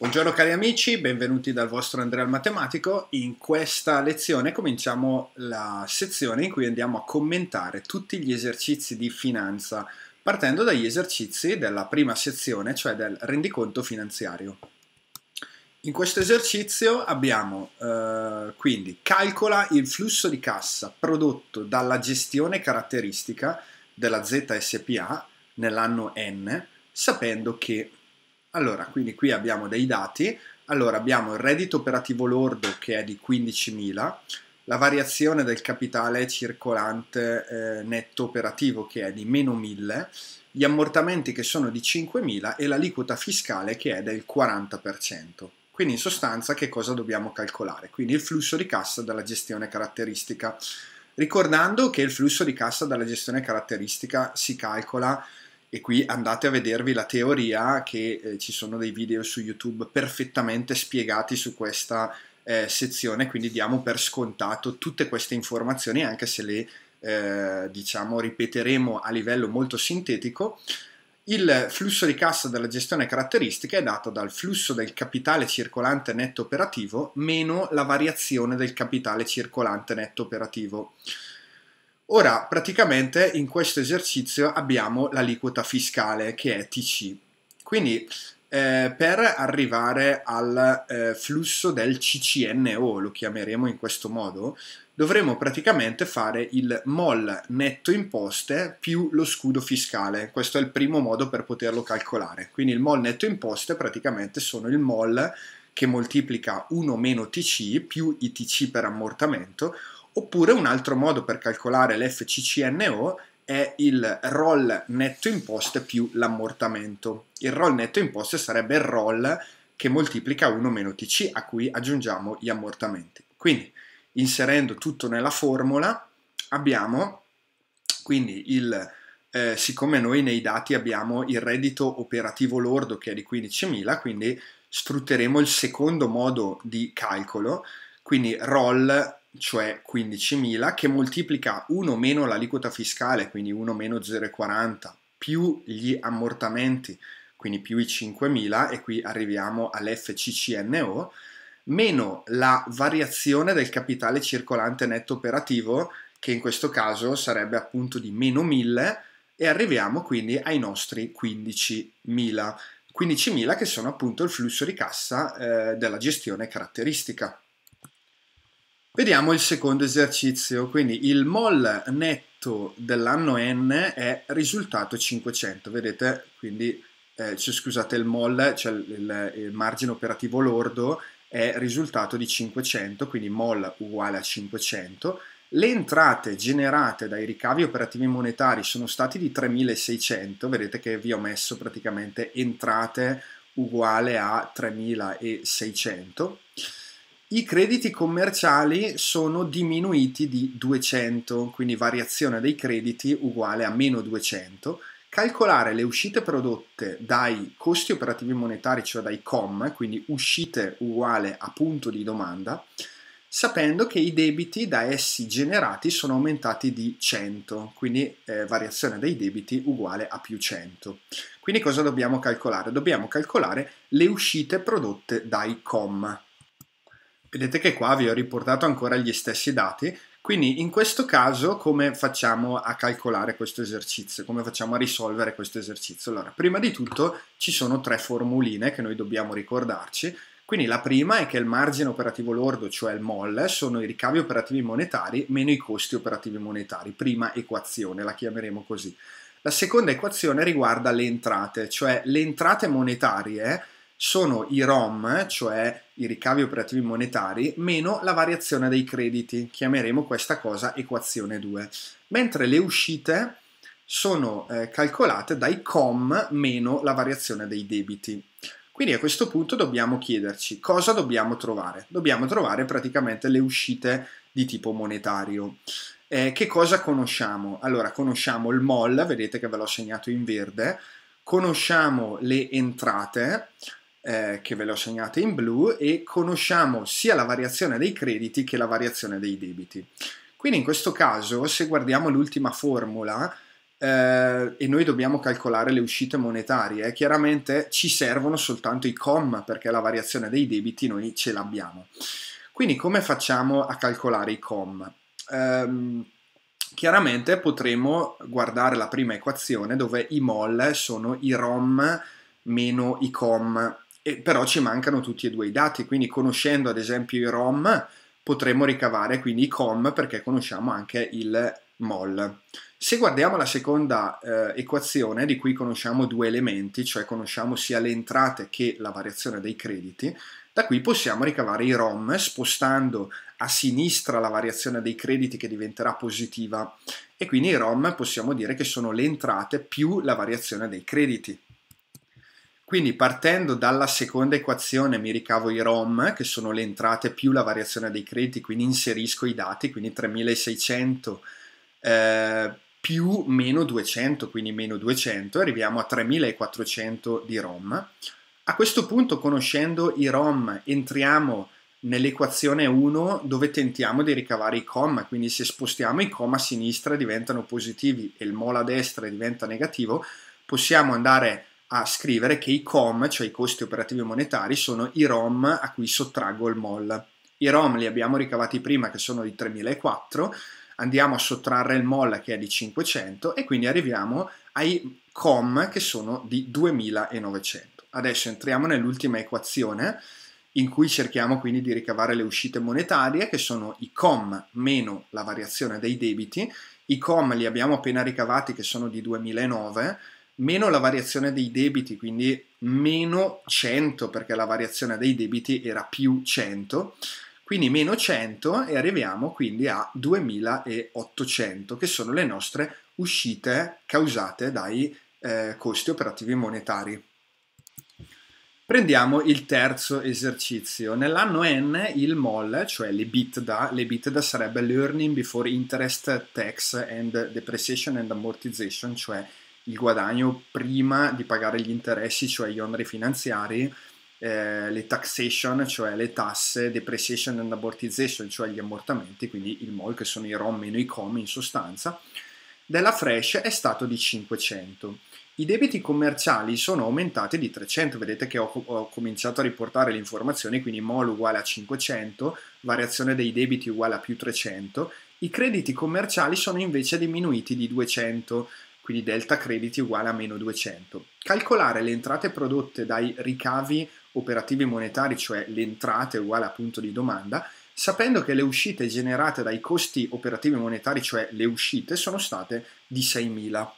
Buongiorno cari amici, benvenuti dal vostro Andrea il Matematico. In questa lezione cominciamo la sezione in cui andiamo a commentare tutti gli esercizi di finanza, partendo dagli esercizi della prima sezione, cioè del rendiconto finanziario. In questo esercizio abbiamo eh, quindi calcola il flusso di cassa prodotto dalla gestione caratteristica della ZSPA nell'anno N, sapendo che allora, quindi qui abbiamo dei dati. Allora, abbiamo il reddito operativo lordo che è di 15.000, la variazione del capitale circolante eh, netto operativo che è di meno 1.000, gli ammortamenti che sono di 5.000 e l'aliquota fiscale che è del 40%. Quindi in sostanza che cosa dobbiamo calcolare? Quindi il flusso di cassa dalla gestione caratteristica. Ricordando che il flusso di cassa dalla gestione caratteristica si calcola e qui andate a vedervi la teoria che eh, ci sono dei video su YouTube perfettamente spiegati su questa eh, sezione, quindi diamo per scontato tutte queste informazioni anche se le eh, diciamo ripeteremo a livello molto sintetico. Il flusso di cassa della gestione caratteristica è dato dal flusso del capitale circolante netto operativo meno la variazione del capitale circolante netto operativo. Ora, praticamente in questo esercizio abbiamo l'aliquota fiscale che è TC. Quindi eh, per arrivare al eh, flusso del CCNO, lo chiameremo in questo modo, dovremo praticamente fare il MOL netto imposte più lo scudo fiscale. Questo è il primo modo per poterlo calcolare. Quindi il MOL netto imposte praticamente sono il MOL che moltiplica 1 meno TC più i TC per ammortamento Oppure un altro modo per calcolare l'FCCNO è il roll netto imposte più l'ammortamento. Il roll netto imposte sarebbe il roll che moltiplica 1 meno TC a cui aggiungiamo gli ammortamenti. Quindi inserendo tutto nella formula abbiamo quindi il eh, siccome noi nei dati abbiamo il reddito operativo lordo che è di 15.000, quindi sfrutteremo il secondo modo di calcolo, quindi roll cioè 15.000, che moltiplica 1 meno l'aliquota fiscale, quindi 1 meno 0,40, più gli ammortamenti, quindi più i 5.000, e qui arriviamo all'FCCNO, meno la variazione del capitale circolante netto operativo, che in questo caso sarebbe appunto di meno 1.000, e arriviamo quindi ai nostri 15.000. 15.000 che sono appunto il flusso di cassa eh, della gestione caratteristica. Vediamo il secondo esercizio, quindi il mol netto dell'anno N è risultato 500, vedete? Quindi, eh, cioè, scusate, il mol, cioè il, il, margine operativo lordo è risultato di 500, quindi mol uguale a 500. Le entrate generate dai ricavi operativi monetari sono stati di 3600, vedete che vi ho messo praticamente entrate uguale a 3600 i crediti commerciali sono diminuiti di 200, quindi variazione dei crediti uguale a meno 200. Calcolare le uscite prodotte dai costi operativi monetari, cioè dai COM, quindi uscite uguale a punto di domanda, sapendo che i debiti da essi generati sono aumentati di 100, quindi eh, variazione dei debiti uguale a più 100. Quindi cosa dobbiamo calcolare? Dobbiamo calcolare le uscite prodotte dai COM. Vedete che qua vi ho riportato ancora gli stessi dati, quindi in questo caso come facciamo a calcolare questo esercizio, come facciamo a risolvere questo esercizio? Allora, prima di tutto ci sono tre formuline che noi dobbiamo ricordarci, quindi la prima è che il margine operativo lordo, cioè il MOL, sono i ricavi operativi monetari meno i costi operativi monetari, prima equazione, la chiameremo così. La seconda equazione riguarda le entrate, cioè le entrate monetarie sono i ROM, cioè i ricavi operativi monetari meno la variazione dei crediti. Chiameremo questa cosa equazione 2. Mentre le uscite sono eh, calcolate dai com meno la variazione dei debiti. Quindi a questo punto dobbiamo chiederci cosa dobbiamo trovare. Dobbiamo trovare praticamente le uscite di tipo monetario. Eh, che cosa conosciamo? Allora, conosciamo il MOL, vedete che ve l'ho segnato in verde, conosciamo le entrate, eh, che ve le ho segnate in blu e conosciamo sia la variazione dei crediti che la variazione dei debiti. Quindi in questo caso, se guardiamo l'ultima formula, eh, e noi dobbiamo calcolare le uscite monetarie. Eh, chiaramente ci servono soltanto i com perché la variazione dei debiti noi ce l'abbiamo. Quindi come facciamo a calcolare i com? Eh, chiaramente potremo guardare la prima equazione dove i mol sono i rom meno i com eh, però ci mancano tutti e due i dati, quindi conoscendo ad esempio i ROM potremmo ricavare quindi i COM perché conosciamo anche il MOL. Se guardiamo la seconda eh, equazione di cui conosciamo due elementi, cioè conosciamo sia le entrate che la variazione dei crediti, da qui possiamo ricavare i ROM spostando a sinistra la variazione dei crediti che diventerà positiva e quindi i ROM possiamo dire che sono le entrate più la variazione dei crediti. Quindi partendo dalla seconda equazione mi ricavo i ROM, che sono le entrate più la variazione dei crediti, quindi inserisco i dati, quindi 3600 eh, più meno 200, quindi meno 200, arriviamo a 3400 di ROM. A questo punto, conoscendo i ROM, entriamo nell'equazione 1 dove tentiamo di ricavare i comma, quindi se spostiamo i comma a sinistra diventano positivi e il mol a destra diventa negativo, possiamo andare a scrivere che i COM, cioè i costi operativi monetari, sono i ROM a cui sottraggo il MOL. I ROM li abbiamo ricavati prima che sono di 3004, andiamo a sottrarre il MOL che è di 500 e quindi arriviamo ai COM che sono di 2900. Adesso entriamo nell'ultima equazione in cui cerchiamo quindi di ricavare le uscite monetarie che sono i COM meno la variazione dei debiti. I COM li abbiamo appena ricavati che sono di 2009 meno la variazione dei debiti, quindi meno 100 perché la variazione dei debiti era più 100, quindi meno 100 e arriviamo quindi a 2800 che sono le nostre uscite causate dai eh, costi operativi monetari. Prendiamo il terzo esercizio. Nell'anno N il MOL, cioè l'EBITDA, l'EBITDA sarebbe l'Earning Before Interest, Tax and Depreciation and Amortization, cioè il guadagno prima di pagare gli interessi, cioè gli oneri finanziari, eh, le taxation, cioè le tasse, depreciation and amortization, cioè gli ammortamenti, quindi il MOL che sono i ROM meno i COM in sostanza, della Fresh è stato di 500. I debiti commerciali sono aumentati di 300, vedete che ho, ho cominciato a riportare le informazioni, quindi MOL uguale a 500, variazione dei debiti uguale a più 300, i crediti commerciali sono invece diminuiti di 200, quindi delta crediti uguale a meno 200. Calcolare le entrate prodotte dai ricavi operativi monetari, cioè le entrate uguale a punto di domanda, sapendo che le uscite generate dai costi operativi monetari, cioè le uscite, sono state di 6.000.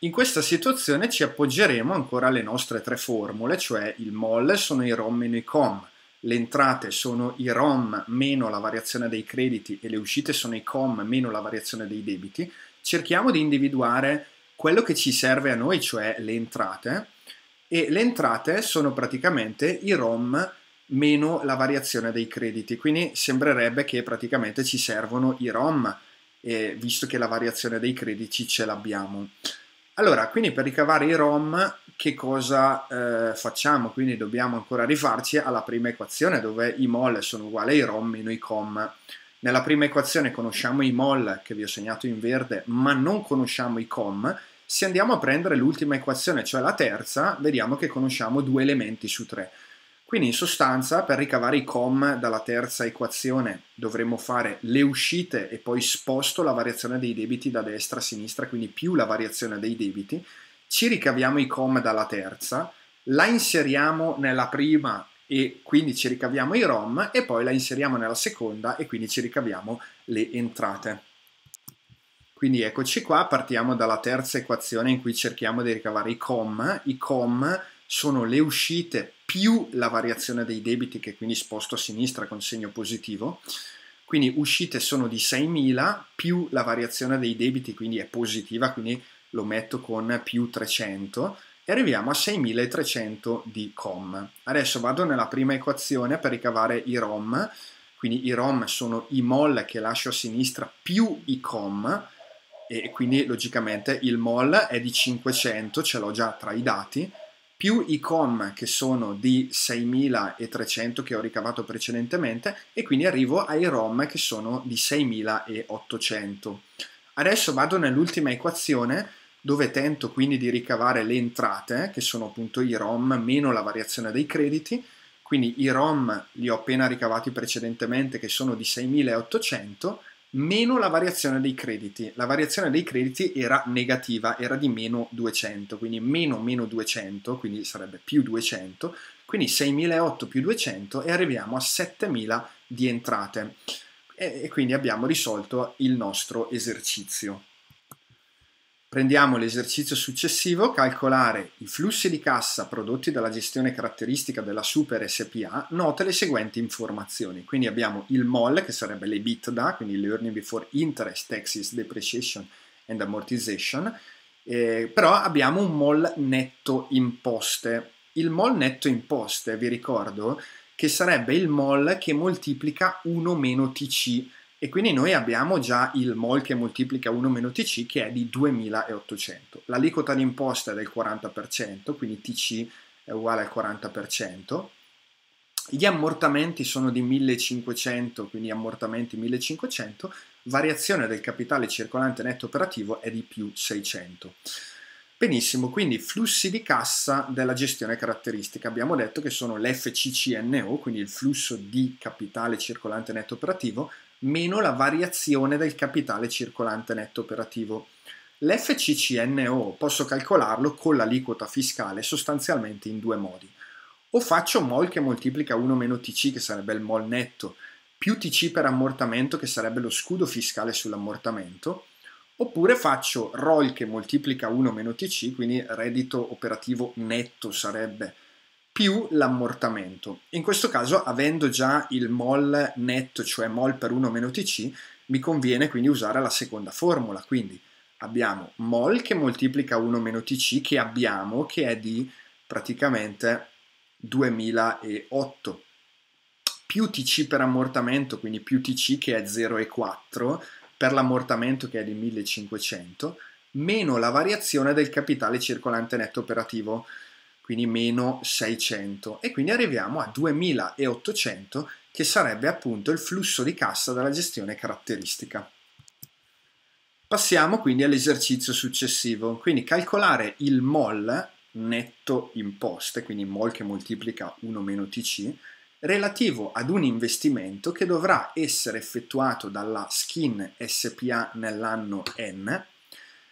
In questa situazione ci appoggeremo ancora alle nostre tre formule, cioè il MOL sono i ROM meno i COM, le entrate sono i ROM meno la variazione dei crediti e le uscite sono i COM meno la variazione dei debiti, cerchiamo di individuare quello che ci serve a noi, cioè le entrate, e le entrate sono praticamente i ROM meno la variazione dei crediti, quindi sembrerebbe che praticamente ci servono i ROM, eh, visto che la variazione dei crediti ce l'abbiamo. Allora, quindi per ricavare i ROM che cosa eh, facciamo? Quindi dobbiamo ancora rifarci alla prima equazione dove i mol sono uguali ai ROM meno i com. Nella prima equazione conosciamo i mol che vi ho segnato in verde, ma non conosciamo i com. Se andiamo a prendere l'ultima equazione, cioè la terza, vediamo che conosciamo due elementi su tre. Quindi in sostanza per ricavare i com dalla terza equazione dovremmo fare le uscite e poi sposto la variazione dei debiti da destra a sinistra, quindi più la variazione dei debiti, ci ricaviamo i com dalla terza, la inseriamo nella prima e quindi ci ricaviamo i ROM e poi la inseriamo nella seconda e quindi ci ricaviamo le entrate. Quindi eccoci qua, partiamo dalla terza equazione in cui cerchiamo di ricavare i com. I com sono le uscite più la variazione dei debiti che quindi sposto a sinistra con segno positivo. Quindi uscite sono di 6.000 più la variazione dei debiti, quindi è positiva, quindi lo metto con più 300 e arriviamo a 6300 di com. Adesso vado nella prima equazione per ricavare i rom, quindi i rom sono i mol che lascio a sinistra più i com e quindi logicamente il mol è di 500, ce l'ho già tra i dati, più i com che sono di 6300 che ho ricavato precedentemente e quindi arrivo ai rom che sono di 6800. Adesso vado nell'ultima equazione dove tento quindi di ricavare le entrate, che sono appunto i ROM meno la variazione dei crediti, quindi i ROM li ho appena ricavati precedentemente che sono di 6.800, meno la variazione dei crediti. La variazione dei crediti era negativa, era di meno 200, quindi meno meno 200, quindi sarebbe più 200, quindi 6.800 più 200 e arriviamo a 7.000 di entrate. E, quindi abbiamo risolto il nostro esercizio. Prendiamo l'esercizio successivo, calcolare i flussi di cassa prodotti dalla gestione caratteristica della Super SPA, note le seguenti informazioni. Quindi abbiamo il MOL, che sarebbe l'EBITDA, quindi l'Earning Before Interest, Taxes, Depreciation and Amortization, eh, però abbiamo un MOL netto imposte. Il MOL netto imposte, vi ricordo, che sarebbe il MOL che moltiplica 1 meno TC, e quindi noi abbiamo già il mol che moltiplica 1 TC che è di 2800. L'aliquota di imposta è del 40%, quindi TC è uguale al 40%. Gli ammortamenti sono di 1500, quindi ammortamenti 1500, variazione del capitale circolante netto operativo è di più 600. Benissimo, quindi flussi di cassa della gestione caratteristica. Abbiamo detto che sono l'FCCNO, quindi il flusso di capitale circolante netto operativo, meno la variazione del capitale circolante netto operativo. L'FCCNO posso calcolarlo con l'aliquota fiscale sostanzialmente in due modi. O faccio MOL che moltiplica 1 meno TC, che sarebbe il MOL netto, più TC per ammortamento, che sarebbe lo scudo fiscale sull'ammortamento, oppure faccio ROL che moltiplica 1 meno TC, quindi reddito operativo netto sarebbe più l'ammortamento. In questo caso, avendo già il mol netto, cioè mol per 1 meno tc, mi conviene quindi usare la seconda formula. Quindi abbiamo mol che moltiplica 1 meno tc che abbiamo, che è di praticamente 2008, più tc per ammortamento, quindi più tc che è 0,4, per l'ammortamento che è di 1500, meno la variazione del capitale circolante netto operativo, quindi meno 600 e quindi arriviamo a 2800 che sarebbe appunto il flusso di cassa della gestione caratteristica. Passiamo quindi all'esercizio successivo, quindi calcolare il MOL netto imposte, quindi MOL che moltiplica 1 meno TC, relativo ad un investimento che dovrà essere effettuato dalla Skin SPA nell'anno N,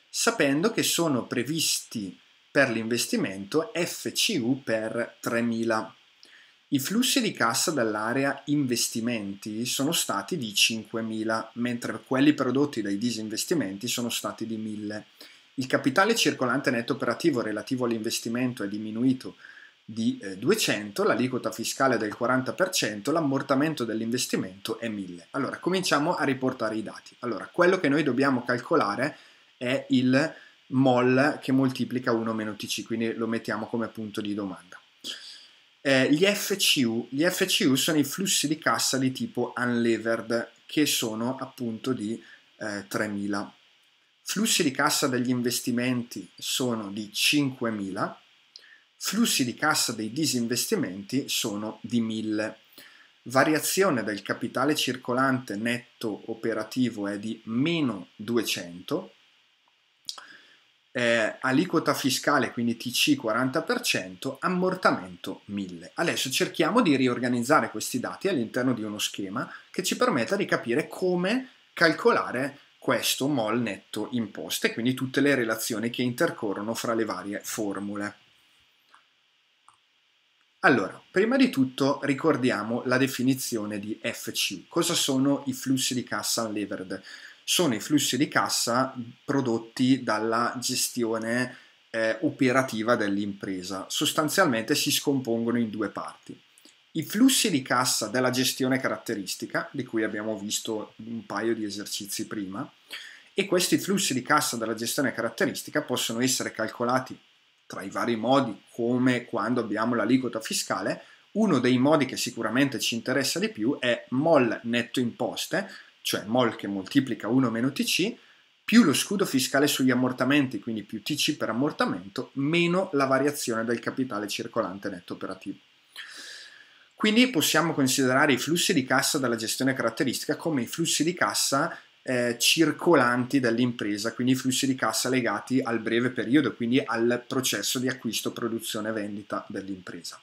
sapendo che sono previsti per l'investimento FCU per 3.000. I flussi di cassa dall'area investimenti sono stati di 5.000, mentre quelli prodotti dai disinvestimenti sono stati di 1.000. Il capitale circolante netto operativo relativo all'investimento è diminuito di 200, eh, l'aliquota fiscale del 40%, l'ammortamento dell'investimento è 1000. Allora, cominciamo a riportare i dati. Allora, quello che noi dobbiamo calcolare è il mol che moltiplica 1 meno tc, quindi lo mettiamo come punto di domanda. Eh, gli, FCU, gli FCU sono i flussi di cassa di tipo unlevered che sono appunto di eh, 3.000. Flussi di cassa degli investimenti sono di 5.000, flussi di cassa dei disinvestimenti sono di 1.000. Variazione del capitale circolante netto operativo è di meno 200, eh, aliquota fiscale, quindi TC 40%, ammortamento 1000. Adesso cerchiamo di riorganizzare questi dati all'interno di uno schema che ci permetta di capire come calcolare questo mol netto imposte, quindi tutte le relazioni che intercorrono fra le varie formule. Allora, prima di tutto ricordiamo la definizione di FC. Cosa sono i flussi di cassa unlevered? sono i flussi di cassa prodotti dalla gestione eh, operativa dell'impresa. Sostanzialmente si scompongono in due parti. I flussi di cassa della gestione caratteristica, di cui abbiamo visto un paio di esercizi prima, e questi flussi di cassa della gestione caratteristica possono essere calcolati tra i vari modi, come quando abbiamo l'aliquota fiscale, uno dei modi che sicuramente ci interessa di più è MOL netto imposte, cioè mol che moltiplica 1 meno tc, più lo scudo fiscale sugli ammortamenti, quindi più tc per ammortamento, meno la variazione del capitale circolante netto operativo. Quindi possiamo considerare i flussi di cassa dalla gestione caratteristica come i flussi di cassa eh, circolanti dell'impresa, quindi i flussi di cassa legati al breve periodo, quindi al processo di acquisto, produzione e vendita dell'impresa.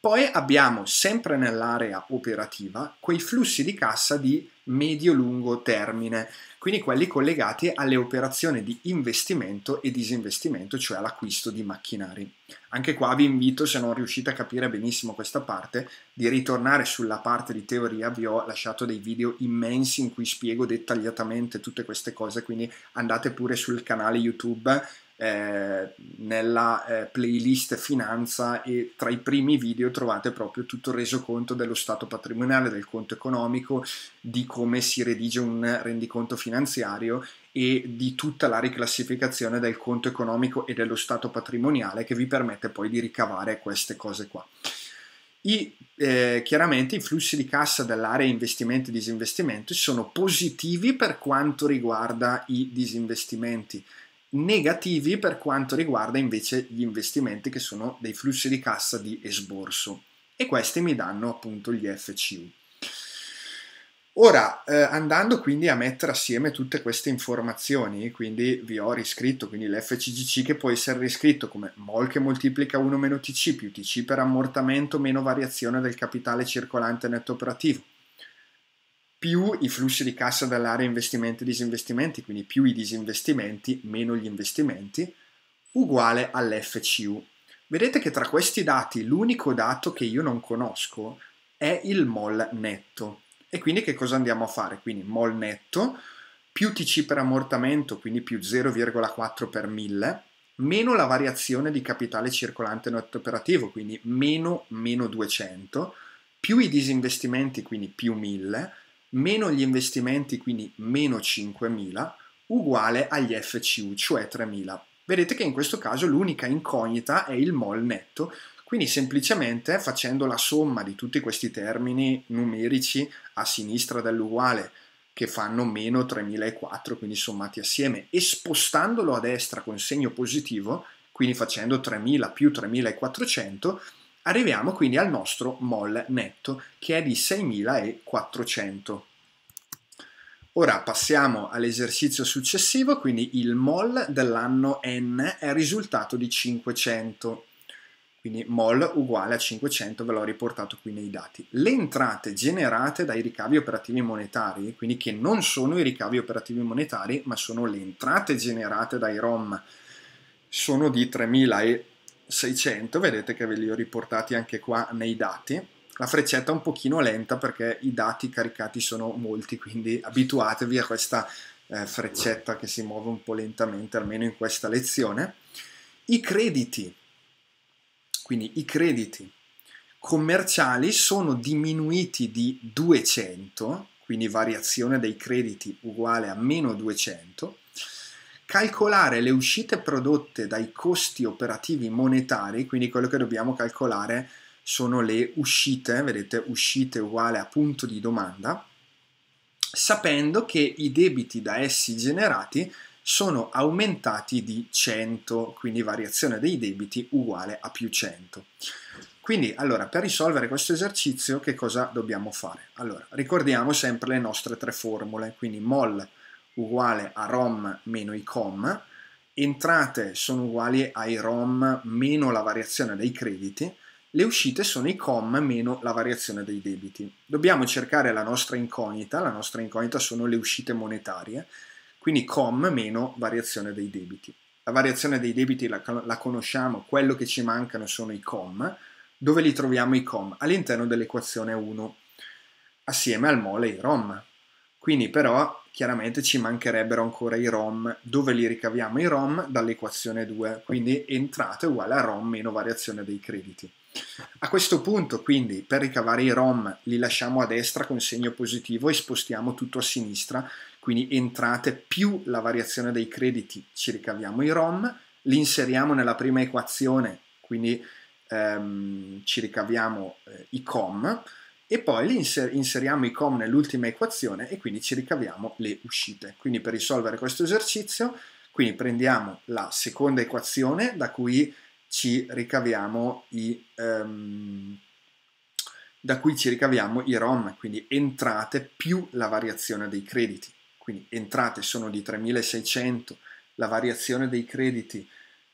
Poi abbiamo sempre nell'area operativa quei flussi di cassa di medio-lungo termine, quindi quelli collegati alle operazioni di investimento e disinvestimento, cioè all'acquisto di macchinari. Anche qua vi invito, se non riuscite a capire benissimo questa parte, di ritornare sulla parte di teoria, vi ho lasciato dei video immensi in cui spiego dettagliatamente tutte queste cose, quindi andate pure sul canale YouTube eh, nella eh, playlist finanza e tra i primi video trovate proprio tutto il resoconto dello stato patrimoniale, del conto economico, di come si redige un rendiconto finanziario e di tutta la riclassificazione del conto economico e dello stato patrimoniale che vi permette poi di ricavare queste cose qua. I, eh, chiaramente i flussi di cassa dell'area investimenti e disinvestimenti sono positivi per quanto riguarda i disinvestimenti negativi per quanto riguarda invece gli investimenti che sono dei flussi di cassa di esborso e questi mi danno appunto gli FCU. Ora, eh, andando quindi a mettere assieme tutte queste informazioni, quindi vi ho riscritto, quindi l'FCGC che può essere riscritto come mol che moltiplica 1 meno TC più TC per ammortamento meno variazione del capitale circolante netto operativo, più i flussi di cassa dall'area investimenti e disinvestimenti, quindi più i disinvestimenti meno gli investimenti, uguale all'FCU. Vedete che tra questi dati l'unico dato che io non conosco è il mol netto. E quindi che cosa andiamo a fare? Quindi mol netto più TC per ammortamento, quindi più 0,4 per 1000, meno la variazione di capitale circolante netto operativo, quindi meno meno 200, più i disinvestimenti, quindi più 1000, meno gli investimenti, quindi meno 5.000, uguale agli FCU, cioè 3.000. Vedete che in questo caso l'unica incognita è il mol netto, quindi semplicemente facendo la somma di tutti questi termini numerici a sinistra dell'uguale che fanno meno 3004, quindi sommati assieme, e spostandolo a destra con segno positivo, quindi facendo 3000 più 3400, Arriviamo quindi al nostro MOL netto che è di 6400. Ora passiamo all'esercizio successivo, quindi il MOL dell'anno N è risultato di 500. Quindi MOL uguale a 500, ve l'ho riportato qui nei dati. Le entrate generate dai ricavi operativi monetari, quindi che non sono i ricavi operativi monetari, ma sono le entrate generate dai ROM, sono di 3000 600, vedete che ve li ho riportati anche qua nei dati. La freccetta è un pochino lenta perché i dati caricati sono molti, quindi abituatevi a questa eh, freccetta che si muove un po' lentamente, almeno in questa lezione. I crediti, quindi i crediti commerciali sono diminuiti di 200, quindi variazione dei crediti uguale a meno 200, calcolare le uscite prodotte dai costi operativi monetari, quindi quello che dobbiamo calcolare sono le uscite, vedete uscite uguale a punto di domanda, sapendo che i debiti da essi generati sono aumentati di 100, quindi variazione dei debiti uguale a più 100. Quindi, allora, per risolvere questo esercizio, che cosa dobbiamo fare? Allora, ricordiamo sempre le nostre tre formule, quindi MOL uguale a rom meno i com, entrate sono uguali ai rom meno la variazione dei crediti, le uscite sono i com meno la variazione dei debiti. Dobbiamo cercare la nostra incognita, la nostra incognita sono le uscite monetarie, quindi com meno variazione dei debiti. La variazione dei debiti la, la conosciamo, quello che ci mancano sono i com, dove li troviamo i com? All'interno dell'equazione 1, assieme al mole e i rom. Quindi però chiaramente ci mancherebbero ancora i ROM. Dove li ricaviamo i ROM? Dall'equazione 2, quindi entrata uguale a ROM meno variazione dei crediti. A questo punto, quindi, per ricavare i ROM li lasciamo a destra con segno positivo e spostiamo tutto a sinistra, quindi entrate più la variazione dei crediti, ci ricaviamo i ROM, li inseriamo nella prima equazione, quindi ehm, ci ricaviamo eh, i COM, e poi li inser- inseriamo i com nell'ultima equazione e quindi ci ricaviamo le uscite. Quindi per risolvere questo esercizio, quindi prendiamo la seconda equazione da cui ci ricaviamo i, um, cui ci ricaviamo i ROM, quindi entrate più la variazione dei crediti. Quindi entrate sono di 3600, la variazione dei crediti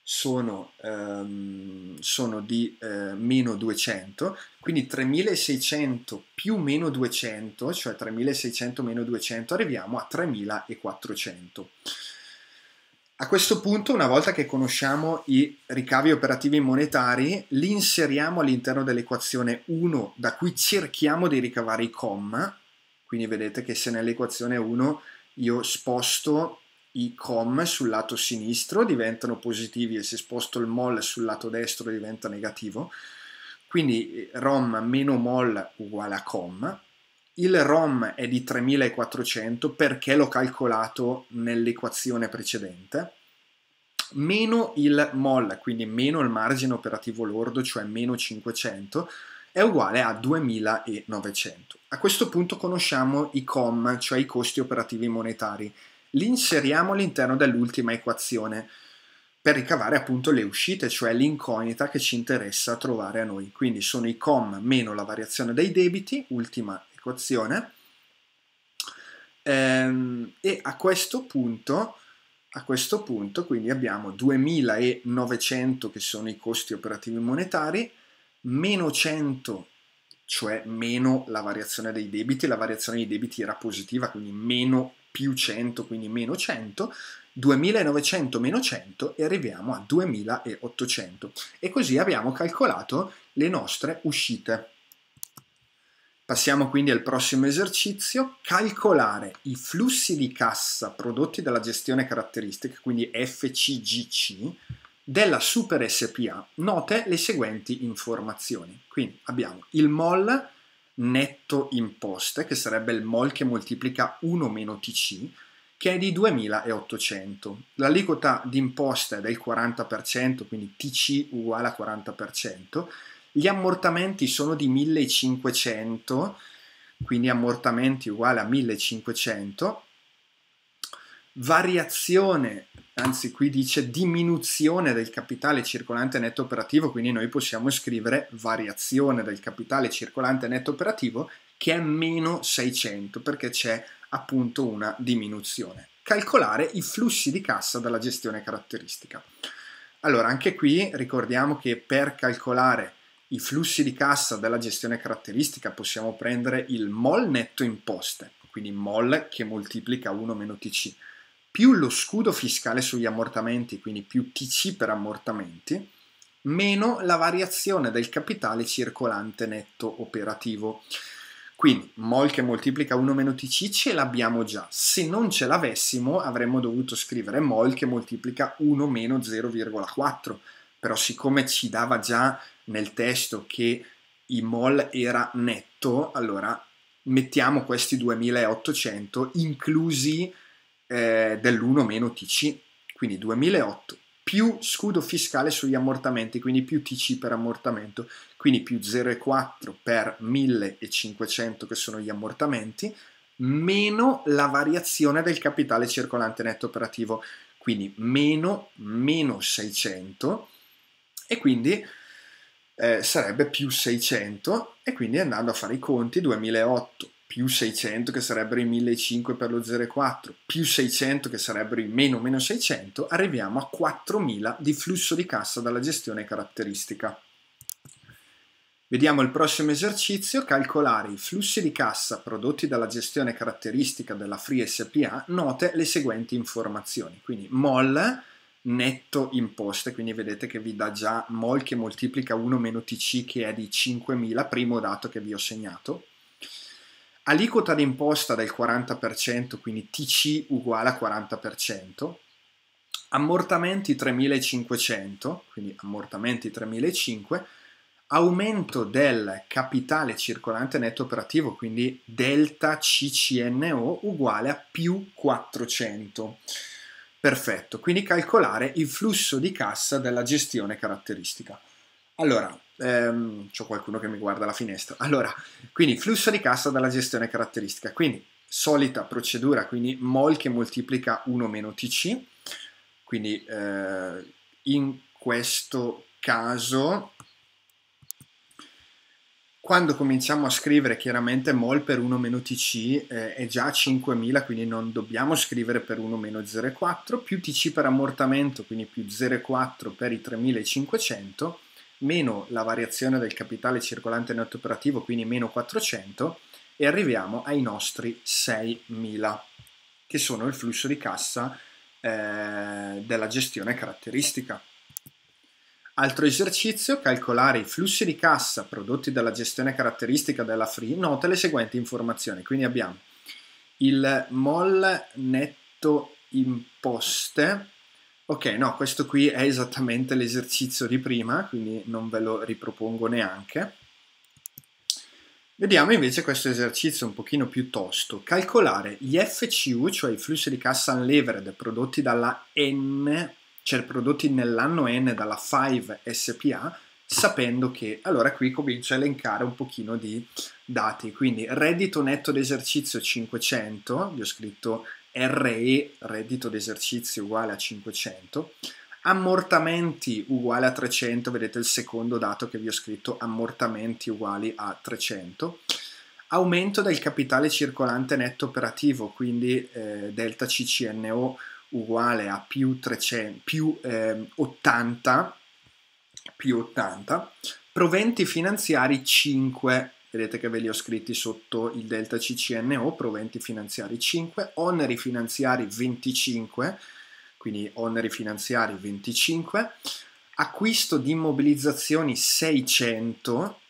sono, ehm, sono di eh, meno 200, quindi 3600 più meno 200, cioè 3600 meno 200, arriviamo a 3400. A questo punto, una volta che conosciamo i ricavi operativi monetari, li inseriamo all'interno dell'equazione 1, da cui cerchiamo di ricavare i comma, quindi vedete che se nell'equazione 1 io sposto i com sul lato sinistro diventano positivi e se sposto il mol sul lato destro diventa negativo. Quindi eh, rom meno mol uguale a com. Il rom è di 3400 perché l'ho calcolato nell'equazione precedente meno il mol, quindi meno il margine operativo lordo, cioè meno 500, è uguale a 2900. A questo punto conosciamo i com, cioè i costi operativi monetari li inseriamo all'interno dell'ultima equazione per ricavare appunto le uscite, cioè l'incognita che ci interessa trovare a noi. Quindi sono i com meno la variazione dei debiti, ultima equazione, ehm, e a questo punto, a questo punto quindi abbiamo 2900 che sono i costi operativi monetari, meno 100 cioè meno la variazione dei debiti, la variazione dei debiti era positiva, quindi meno più 100, quindi meno 100, 2900 meno 100 e arriviamo a 2800. E così abbiamo calcolato le nostre uscite. Passiamo quindi al prossimo esercizio, calcolare i flussi di cassa prodotti dalla gestione caratteristica, quindi FCGC, della Super SPA, note le seguenti informazioni. Quindi abbiamo il MOL netto imposte, che sarebbe il MOL che moltiplica 1 meno TC, che è di 2800. L'aliquota d'imposta è del 40%, quindi TC uguale a 40%. Gli ammortamenti sono di 1500, quindi ammortamenti uguale a 1500. Variazione anzi qui dice diminuzione del capitale circolante netto operativo, quindi noi possiamo scrivere variazione del capitale circolante netto operativo che è meno 600 perché c'è appunto una diminuzione. Calcolare i flussi di cassa dalla gestione caratteristica. Allora, anche qui ricordiamo che per calcolare i flussi di cassa della gestione caratteristica possiamo prendere il mol netto imposte, quindi mol che moltiplica 1 meno TC più lo scudo fiscale sugli ammortamenti, quindi più TC per ammortamenti, meno la variazione del capitale circolante netto operativo. Quindi mol che moltiplica 1 meno tc ce l'abbiamo già, se non ce l'avessimo avremmo dovuto scrivere mol che moltiplica 1 meno 0,4, però siccome ci dava già nel testo che i mol era netto, allora mettiamo questi 2800 inclusi eh, dell'1 meno TC, quindi 2008 più scudo fiscale sugli ammortamenti, quindi più TC per ammortamento, quindi più 0,4 per 1500 che sono gli ammortamenti, meno la variazione del capitale circolante netto operativo, quindi meno, meno 600 e quindi eh, sarebbe più 600 e quindi andando a fare i conti 2008 più 600 che sarebbero i 1500 per lo 0,4, più 600 che sarebbero i meno meno 600, arriviamo a 4000 di flusso di cassa dalla gestione caratteristica. Vediamo il prossimo esercizio, calcolare i flussi di cassa prodotti dalla gestione caratteristica della Free SPA, note le seguenti informazioni, quindi MOL netto imposte, quindi vedete che vi dà già MOL che moltiplica 1 TC che è di 5000, primo dato che vi ho segnato, aliquota d'imposta del 40%, quindi TC uguale a 40%, ammortamenti 3500, quindi ammortamenti 3500, aumento del capitale circolante netto operativo, quindi delta CCNO uguale a più 400. Perfetto, quindi calcolare il flusso di cassa della gestione caratteristica. Allora, Ehm, c'ho qualcuno che mi guarda la finestra. Allora, quindi flusso di cassa dalla gestione caratteristica. Quindi solita procedura, quindi mol che moltiplica 1 meno TC. Quindi eh, in questo caso quando cominciamo a scrivere chiaramente mol per 1 meno TC eh, è già 5000 quindi non dobbiamo scrivere per 1 meno 0,4 più TC per ammortamento quindi più 0,4 per i 3500 meno la variazione del capitale circolante netto operativo, quindi meno 400, e arriviamo ai nostri 6.000, che sono il flusso di cassa eh, della gestione caratteristica. Altro esercizio, calcolare i flussi di cassa prodotti dalla gestione caratteristica della Free, nota le seguenti informazioni. Quindi abbiamo il MOL netto imposte, Ok, no, questo qui è esattamente l'esercizio di prima, quindi non ve lo ripropongo neanche. Vediamo invece questo esercizio un pochino più tosto. Calcolare gli FCU, cioè i flussi di cassa unlevered prodotti dalla N, cioè prodotti nell'anno N dalla 5 SPA, sapendo che... Allora qui comincio a elencare un pochino di dati. Quindi reddito netto d'esercizio 500, gli ho scritto RE, reddito d'esercizio uguale a 500, ammortamenti uguale a 300, vedete il secondo dato che vi ho scritto, ammortamenti uguali a 300, aumento del capitale circolante netto operativo, quindi eh, delta CCNO uguale a più, 300, più, eh, 80, più 80, proventi finanziari 5, vedete che ve li ho scritti sotto il delta CCNO, proventi finanziari 5, oneri finanziari 25, quindi oneri finanziari 25, acquisto di immobilizzazioni 600,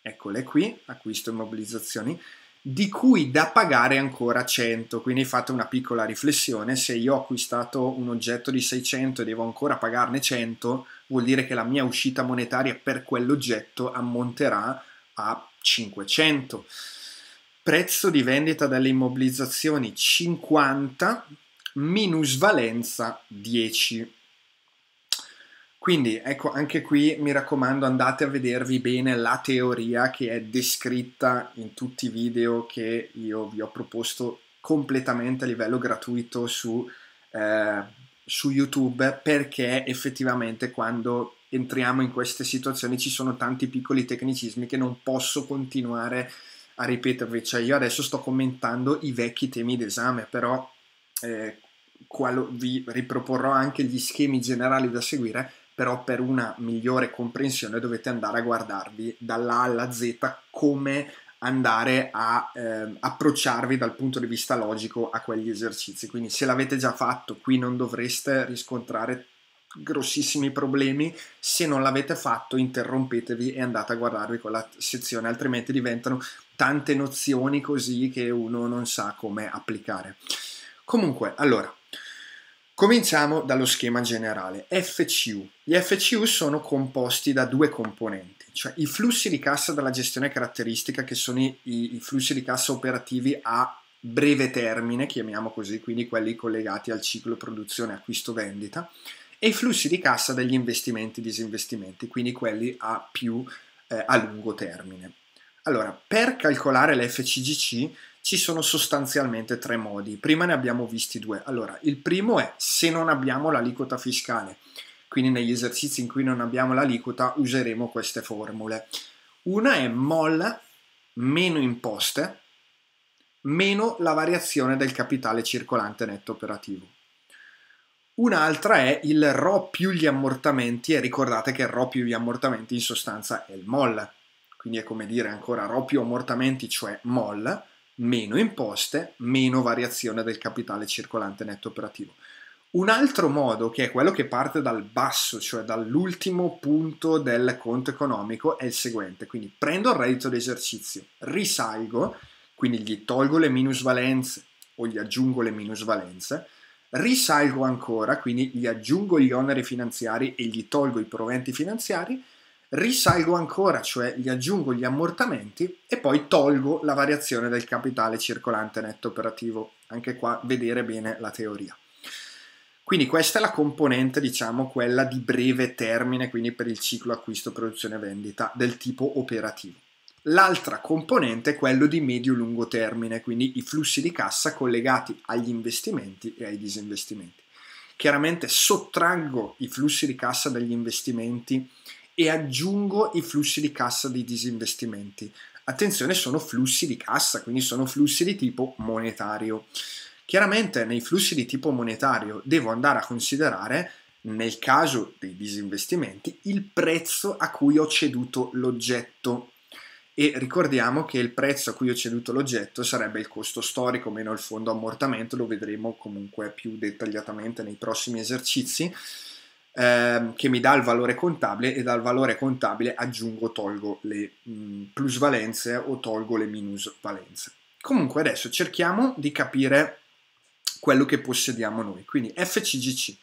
eccole qui, acquisto immobilizzazioni, di cui da pagare ancora 100, quindi fate una piccola riflessione, se io ho acquistato un oggetto di 600 e devo ancora pagarne 100, vuol dire che la mia uscita monetaria per quell'oggetto ammonterà a 500, prezzo di vendita delle immobilizzazioni 50, minusvalenza 10. Quindi ecco, anche qui mi raccomando andate a vedervi bene la teoria che è descritta in tutti i video che io vi ho proposto completamente a livello gratuito su, eh, su YouTube perché effettivamente quando entriamo in queste situazioni ci sono tanti piccoli tecnicismi che non posso continuare a ripetervi, cioè io adesso sto commentando i vecchi temi d'esame, però eh, qual- vi riproporrò anche gli schemi generali da seguire, però per una migliore comprensione dovete andare a guardarvi dall'A alla Z come andare a eh, approcciarvi dal punto di vista logico a quegli esercizi. Quindi se l'avete già fatto, qui non dovreste riscontrare grossissimi problemi. Se non l'avete fatto, interrompetevi e andate a guardarvi quella sezione, altrimenti diventano tante nozioni così che uno non sa come applicare. Comunque, allora, cominciamo dallo schema generale. FCU. Gli FCU sono composti da due componenti, cioè i flussi di cassa dalla gestione caratteristica, che sono i, i flussi di cassa operativi a breve termine, chiamiamo così, quindi quelli collegati al ciclo produzione-acquisto-vendita, e i flussi di cassa degli investimenti e disinvestimenti, quindi quelli a più eh, a lungo termine. Allora, per calcolare l'FCGC ci sono sostanzialmente tre modi. Prima ne abbiamo visti due. Allora, il primo è se non abbiamo l'aliquota fiscale, quindi negli esercizi in cui non abbiamo l'aliquota useremo queste formule. Una è MOL meno imposte meno la variazione del capitale circolante netto operativo. Un'altra è il RO più gli ammortamenti e ricordate che il RO più gli ammortamenti in sostanza è il mol, quindi è come dire ancora RO più ammortamenti, cioè mol, meno imposte, meno variazione del capitale circolante netto operativo. Un altro modo, che è quello che parte dal basso, cioè dall'ultimo punto del conto economico, è il seguente. Quindi prendo il reddito d'esercizio, risalgo, quindi gli tolgo le minusvalenze o gli aggiungo le minusvalenze, risalgo ancora, quindi gli aggiungo gli oneri finanziari e gli tolgo i proventi finanziari, risalgo ancora, cioè gli aggiungo gli ammortamenti e poi tolgo la variazione del capitale circolante netto operativo. Anche qua vedere bene la teoria. Quindi questa è la componente, diciamo, quella di breve termine, quindi per il ciclo acquisto, produzione e vendita del tipo operativo. L'altra componente è quello di medio-lungo termine, quindi i flussi di cassa collegati agli investimenti e ai disinvestimenti. Chiaramente sottraggo i flussi di cassa dagli investimenti e aggiungo i flussi di cassa dei disinvestimenti. Attenzione, sono flussi di cassa, quindi sono flussi di tipo monetario. Chiaramente nei flussi di tipo monetario devo andare a considerare nel caso dei disinvestimenti, il prezzo a cui ho ceduto l'oggetto e ricordiamo che il prezzo a cui ho ceduto l'oggetto sarebbe il costo storico meno il fondo ammortamento, lo vedremo comunque più dettagliatamente nei prossimi esercizi, ehm, che mi dà il valore contabile e dal valore contabile aggiungo, o tolgo le mh, mm, plusvalenze o tolgo le minusvalenze. Comunque adesso cerchiamo di capire quello che possediamo noi, quindi FCGC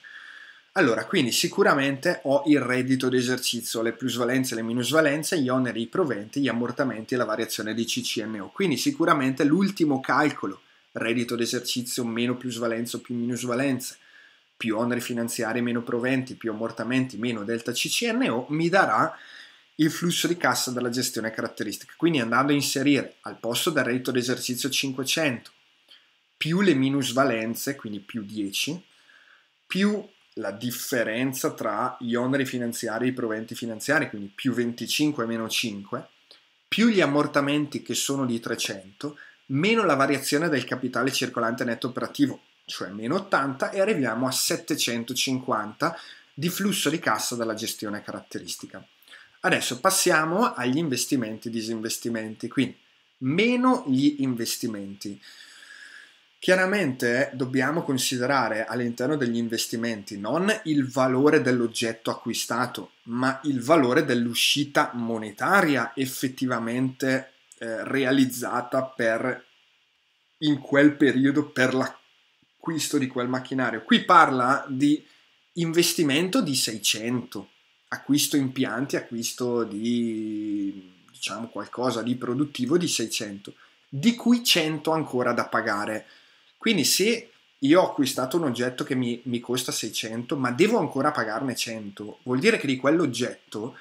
allora, quindi sicuramente ho il reddito d'esercizio, le plusvalenze, le minusvalenze, gli oneri, i proventi, gli ammortamenti e la variazione di CCNO. Quindi sicuramente l'ultimo calcolo, reddito d'esercizio meno plusvalenza più minusvalenze, più oneri finanziari meno proventi, più ammortamenti meno delta CCNO, mi darà il flusso di cassa dalla gestione caratteristica. Quindi andando a inserire al posto del reddito d'esercizio 500 più le minusvalenze, quindi più 10, più la differenza tra gli oneri finanziari e i proventi finanziari, quindi più 25 e meno 5, più gli ammortamenti che sono di 300, meno la variazione del capitale circolante netto operativo, cioè meno 80, e arriviamo a 750 di flusso di cassa dalla gestione caratteristica. Adesso passiamo agli investimenti e disinvestimenti, quindi meno gli investimenti. Chiaramente eh, dobbiamo considerare all'interno degli investimenti non il valore dell'oggetto acquistato, ma il valore dell'uscita monetaria effettivamente eh, realizzata per, in quel periodo per l'acquisto di quel macchinario. Qui parla di investimento di 600, acquisto impianti, acquisto di diciamo qualcosa di produttivo di 600, di cui 100 ancora da pagare quindi se io ho acquistato un oggetto che mi, mi costa 600, ma devo ancora pagarne 100, vuol dire che di quell'oggetto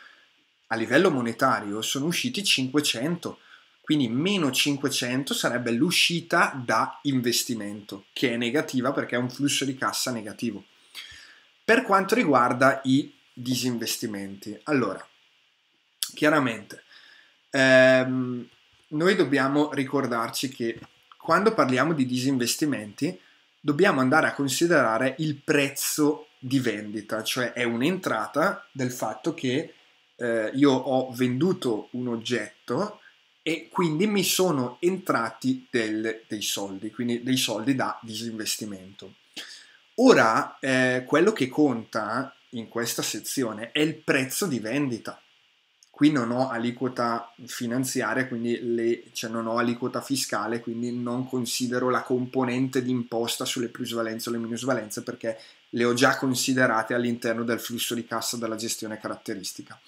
a livello monetario sono usciti 500, quindi meno 500 sarebbe l'uscita da investimento, che è negativa perché è un flusso di cassa negativo. Per quanto riguarda i disinvestimenti, allora, chiaramente, ehm, noi dobbiamo ricordarci che quando parliamo di disinvestimenti dobbiamo andare a considerare il prezzo di vendita, cioè è un'entrata del fatto che eh, io ho venduto un oggetto e quindi mi sono entrati del, dei soldi, quindi dei soldi da disinvestimento. Ora, eh, quello che conta in questa sezione è il prezzo di vendita, Qui non ho aliquota finanziaria, quindi le, cioè non ho aliquota fiscale, quindi non considero la componente di imposta sulle plusvalenze o le minusvalenze perché le ho già considerate all'interno del flusso di cassa della gestione caratteristica.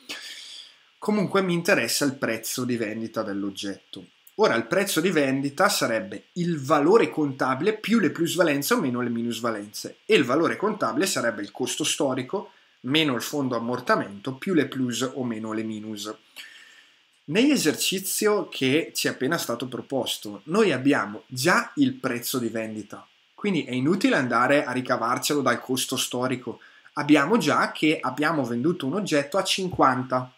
Comunque mi interessa il prezzo di vendita dell'oggetto. Ora il prezzo di vendita sarebbe il valore contabile più le plusvalenze o meno le minusvalenze e il valore contabile sarebbe il costo storico meno il fondo ammortamento, più le plus o meno le minus. Nell'esercizio che ci è appena stato proposto, noi abbiamo già il prezzo di vendita, quindi è inutile andare a ricavarcelo dal costo storico. Abbiamo già che abbiamo venduto un oggetto a 50,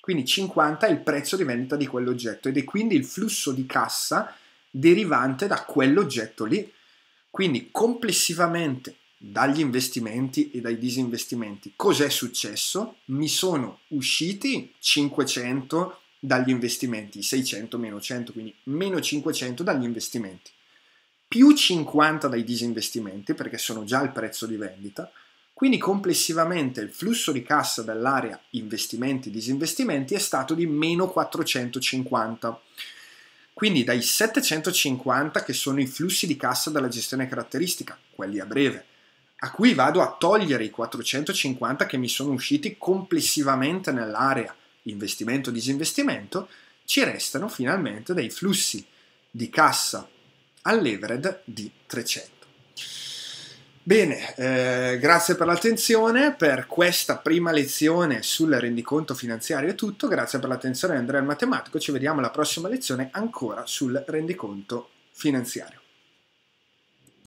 quindi 50 è il prezzo di vendita di quell'oggetto ed è quindi il flusso di cassa derivante da quell'oggetto lì. Quindi complessivamente dagli investimenti e dai disinvestimenti. Cos'è successo? Mi sono usciti 500 dagli investimenti, 600 meno 100, quindi meno 500 dagli investimenti, più 50 dai disinvestimenti perché sono già al prezzo di vendita, quindi complessivamente il flusso di cassa dall'area investimenti-disinvestimenti è stato di meno 450. Quindi dai 750 che sono i flussi di cassa dalla gestione caratteristica, quelli a breve, a cui vado a togliere i 450 che mi sono usciti complessivamente nell'area investimento-disinvestimento, ci restano finalmente dei flussi di cassa all'Evered di 300. Bene, eh, grazie per l'attenzione, per questa prima lezione sul rendiconto finanziario è tutto, grazie per l'attenzione Andrea il Matematico, ci vediamo alla prossima lezione ancora sul rendiconto finanziario.